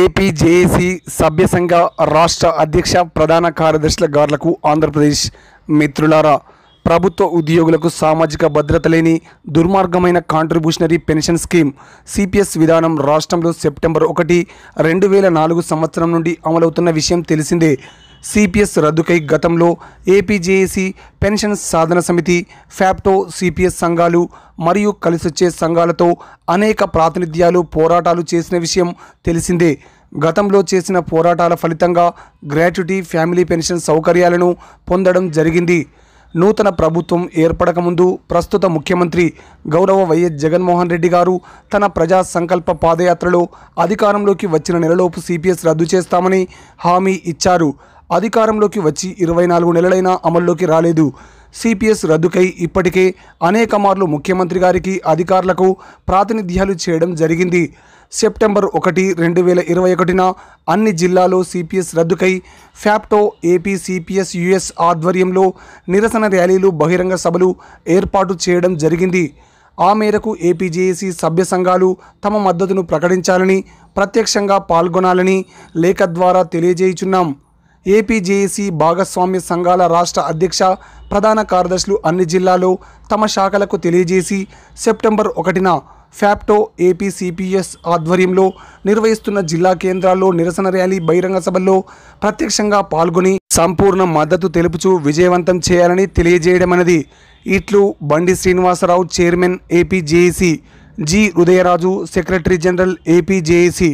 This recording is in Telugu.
ఏపీజేఏసీ సభ్య సంఘ రాష్ట్ర అధ్యక్ష ప్రధాన కార్యదర్శుల గారులకు ఆంధ్రప్రదేశ్ మిత్రులారా ప్రభుత్వ ఉద్యోగులకు సామాజిక భద్రత లేని దుర్మార్గమైన కాంట్రిబ్యూషనరీ పెన్షన్ స్కీమ్ సిపిఎస్ విధానం రాష్ట్రంలో సెప్టెంబర్ ఒకటి రెండు వేల నాలుగు సంవత్సరం నుండి అమలవుతున్న విషయం తెలిసిందే సిపిఎస్ రద్దుకై గతంలో ఏపీజేఏసీ పెన్షన్ సాధన సమితి ఫ్యాప్టో సిపిఎస్ సంఘాలు మరియు కలిసొచ్చే సంఘాలతో అనేక ప్రాతినిధ్యాలు పోరాటాలు చేసిన విషయం తెలిసిందే గతంలో చేసిన పోరాటాల ఫలితంగా గ్రాట్యుటీ ఫ్యామిలీ పెన్షన్ సౌకర్యాలను పొందడం జరిగింది నూతన ప్రభుత్వం ఏర్పడకముందు ప్రస్తుత ముఖ్యమంత్రి గౌరవ వైఎస్ జగన్మోహన్ రెడ్డి గారు తన ప్రజా సంకల్ప పాదయాత్రలో అధికారంలోకి వచ్చిన నెలలోపు సిపిఎస్ రద్దు చేస్తామని హామీ ఇచ్చారు అధికారంలోకి వచ్చి ఇరవై నాలుగు నెలలైనా అమల్లోకి రాలేదు సిపిఎస్ రద్దుకై ఇప్పటికే అనేక మార్లు ముఖ్యమంత్రి గారికి అధికారులకు ప్రాతినిధ్యాలు చేయడం జరిగింది సెప్టెంబర్ ఒకటి రెండు వేల ఇరవై ఒకటిన అన్ని జిల్లాలో సిపిఎస్ రద్దుకై ఫ్యాప్టో ఏపీ సిపిఎస్ యుఎస్ ఆధ్వర్యంలో నిరసన ర్యాలీలు బహిరంగ సభలు ఏర్పాటు చేయడం జరిగింది ఆ మేరకు ఏపీజేఏసీ సభ్య సంఘాలు తమ మద్దతును ప్రకటించాలని ప్రత్యక్షంగా పాల్గొనాలని లేఖ ద్వారా తెలియజేయుచున్నాం ఏపీజేఏసీ భాగస్వామ్య సంఘాల రాష్ట్ర అధ్యక్ష ప్రధాన కార్యదర్శులు అన్ని జిల్లాలో తమ శాఖలకు తెలియజేసి సెప్టెంబర్ ఒకటిన ఫ్యాప్టో ఏపీసీపీఎస్ ఆధ్వర్యంలో నిర్వహిస్తున్న జిల్లా కేంద్రాల్లో నిరసన ర్యాలీ బహిరంగ సభల్లో ప్రత్యక్షంగా పాల్గొని సంపూర్ణ మద్దతు తెలుపుచూ విజయవంతం చేయాలని తెలియజేయడమన్నది ఇట్లు Bandi Srinivasarao chairman APJAC G Hrudayaraju secretary general APJAC